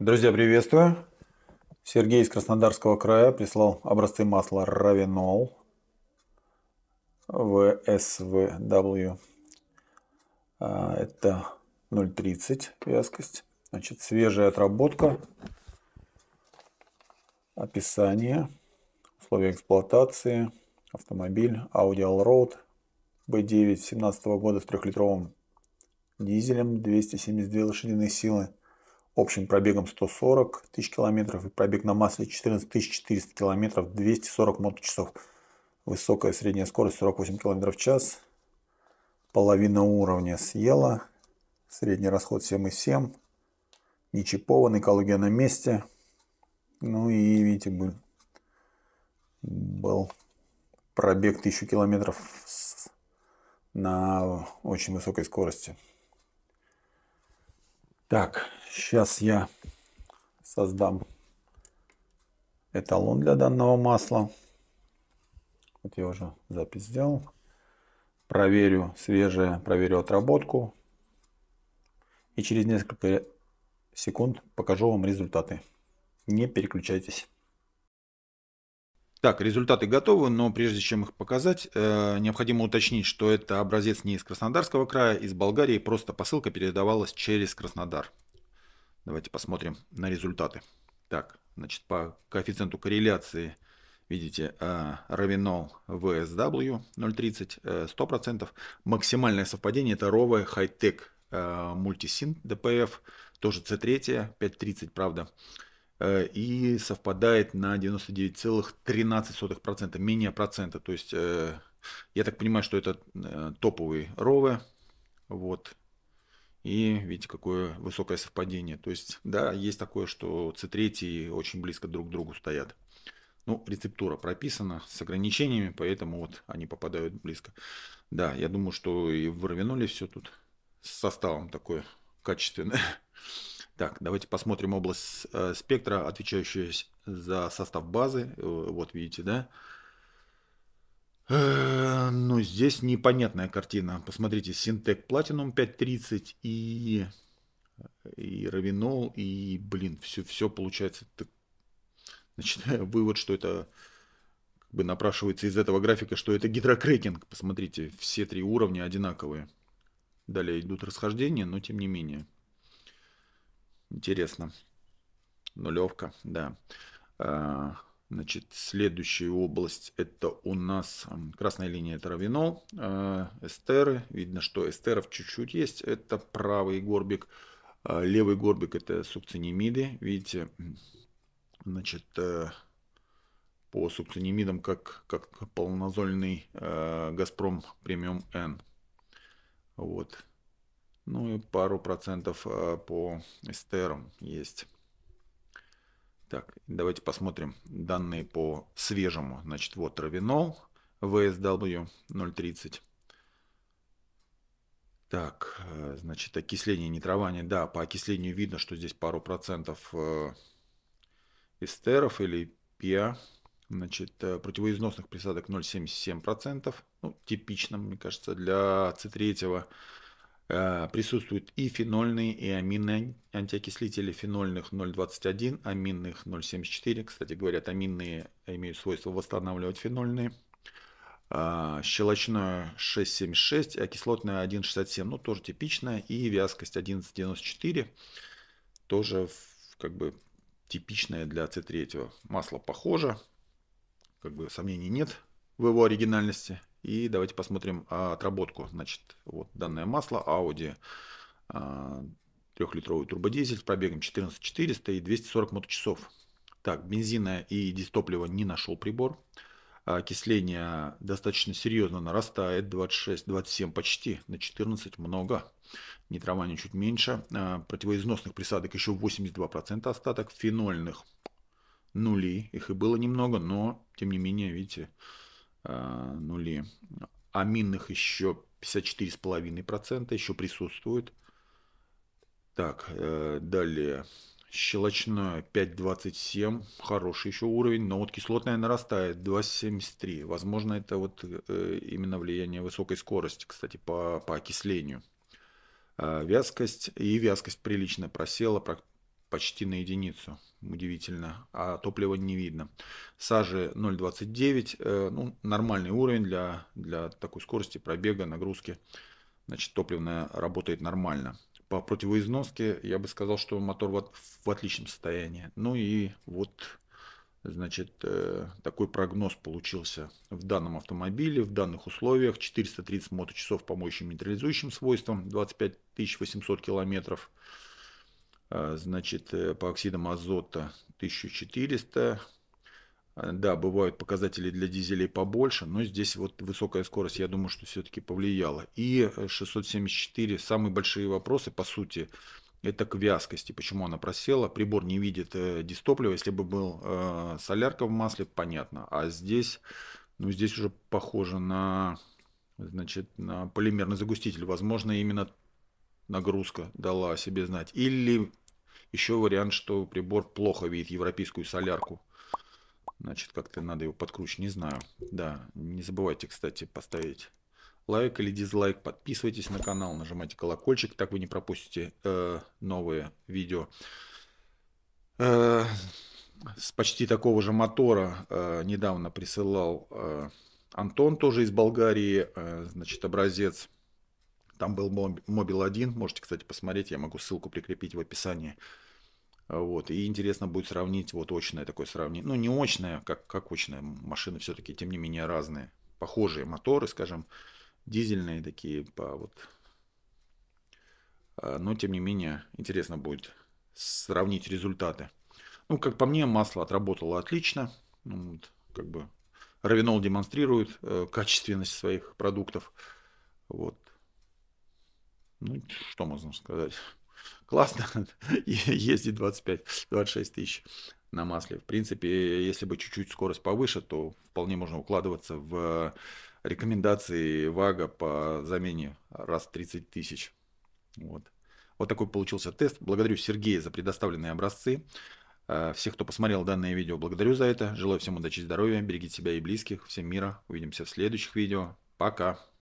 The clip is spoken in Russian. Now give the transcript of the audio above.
Друзья, приветствую. Сергей из Краснодарского края прислал образцы масла Равинол VSVW. А, это 0,30 вязкость. Значит, свежая отработка. Описание. Условия эксплуатации. Автомобиль Audi Allroad B9 17 года с трехлитровым дизелем 272 лошадиные силы общим пробегом 140 тысяч километров и пробег на масле 14 400 километров, 240 моточасов. Высокая средняя скорость 48 километров в час. Половина уровня съела. Средний расход 7,7. Не чипован, экология на месте. Ну и видите, был, был пробег 1000 километров на очень высокой скорости. Так, сейчас я создам эталон для данного масла. Вот я уже запись сделал. Проверю свежее, проверю отработку. И через несколько секунд покажу вам результаты. Не переключайтесь. Так, результаты готовы, но прежде чем их показать, э, необходимо уточнить, что это образец не из Краснодарского края, из Болгарии, просто посылка передавалась через Краснодар. Давайте посмотрим на результаты. Так, значит, по коэффициенту корреляции, видите, э, Ravenol VSW 0,30, э, 100%. Максимальное совпадение это ROVE High Tech э, DPF, тоже C3, 5,30, правда. Э, и совпадает на 99,13%, менее процента. То есть, э, я так понимаю, что это э, топовый ровы. Вот. И видите, какое высокое совпадение. То есть, да, есть такое, что C3 очень близко друг к другу стоят. Ну, рецептура прописана с ограничениями, поэтому вот они попадают близко. Да, я думаю, что и в все тут с составом такое качественное. Так, давайте посмотрим область э, спектра, отвечающую за состав базы. Э, вот видите, да? Э, ну, здесь непонятная картина. Посмотрите, Синтек Platinum 5.30 и, и Равинол, и, блин, все, все получается. Так, начинаю вывод, что это как бы напрашивается из этого графика, что это гидрокрекинг. Посмотрите, все три уровня одинаковые. Далее идут расхождения, но тем не менее. Интересно. Нулевка, да. А, значит, следующая область это у нас красная линия это равинол, а, эстеры. Видно, что эстеров чуть-чуть есть. Это правый горбик. А, левый горбик это сукцинимиды. Видите, значит, э, по сукцинимидам как, как полнозольный Газпром премиум Н. Вот. Ну и пару процентов э, по эстерам есть. Так, давайте посмотрим данные по свежему. Значит, вот травинол, VSW 0,30. Так, э, значит, окисление, нитрование. Да, по окислению видно, что здесь пару процентов э, эстеров или пиа. Значит, противоизносных присадок 0,77%. Ну, типично, мне кажется, для С3. А, присутствуют и фенольные, и аминные антиокислители. Фенольных 0,21, аминных 0,74. Кстати говоря, аминные имеют свойство восстанавливать фенольные. А, щелочное 6,76, а кислотное 1,67. Ну, тоже типичная. И вязкость 11,94. Тоже как бы типичное для C3. Масло похоже. Как бы сомнений нет в его оригинальности. И давайте посмотрим отработку. Значит, вот данное масло Audi а, трехлитровый турбодизель с пробегом 14400 и 240 моточасов. Так, бензина и дистоплива не нашел прибор. Окисление достаточно серьезно нарастает, 26, 27 почти, на 14 много. Нитрование чуть меньше. А, противоизносных присадок еще 82% остаток. Фенольных нули, их и было немного, но тем не менее, видите, Э, нули. А минных еще 54,5% еще присутствует. Так, э, далее. Щелочная 5,27. Хороший еще уровень. Но вот кислотная нарастает 2,73. Возможно, это вот э, именно влияние высокой скорости, кстати, по, по окислению. А вязкость и вязкость прилично просела почти на единицу. Удивительно. А топлива не видно. Сажи 0,29. Э, ну, нормальный уровень для, для такой скорости пробега, нагрузки. Значит, топливная работает нормально. По противоизноске я бы сказал, что мотор в, в отличном состоянии. Ну и вот Значит, э, такой прогноз получился в данном автомобиле, в данных условиях. 430 моточасов по моющим нейтрализующим свойствам, 25 800 километров. А, значит, э, по оксидам азота 1400. А, да, бывают показатели для дизелей побольше, но здесь вот высокая скорость, я думаю, что все-таки повлияла. И 674, э, самые большие вопросы, по сути, это к вязкости. Почему она просела? Прибор не видит э, дистоплива. Если бы был э, солярка в масле, понятно. А здесь, ну здесь уже похоже на, значит, на полимерный загуститель. Возможно, именно нагрузка дала о себе знать. Или еще вариант, что прибор плохо видит европейскую солярку. Значит, как-то надо его подкручить, не знаю. Да, не забывайте, кстати, поставить лайк или дизлайк. Подписывайтесь на канал, нажимайте колокольчик, так вы не пропустите э, новые видео. Э, с почти такого же мотора э, недавно присылал э, Антон, тоже из Болгарии, э, значит, образец там был Мобил 1, можете, кстати, посмотреть, я могу ссылку прикрепить в описании. А, вот, и интересно будет сравнить, вот очное такое сравнение. Ну, не очное, как, как очное, машины все-таки, тем не менее, разные. Похожие моторы, скажем, дизельные такие, по вот... А, но, тем не менее, интересно будет сравнить результаты. Ну, как по мне, масло отработало отлично. Ну, вот, как бы Равинол демонстрирует э, качественность своих продуктов. Вот. Ну, что можно сказать? Классно ездить 25-26 тысяч на масле. В принципе, если бы чуть-чуть скорость повыше, то вполне можно укладываться в э, рекомендации ВАГа по замене раз 30 тысяч. Вот. вот такой получился тест. Благодарю Сергея за предоставленные образцы. Э, всех, кто посмотрел данное видео, благодарю за это. Желаю всем удачи и здоровья. Берегите себя и близких. Всем мира. Увидимся в следующих видео. Пока.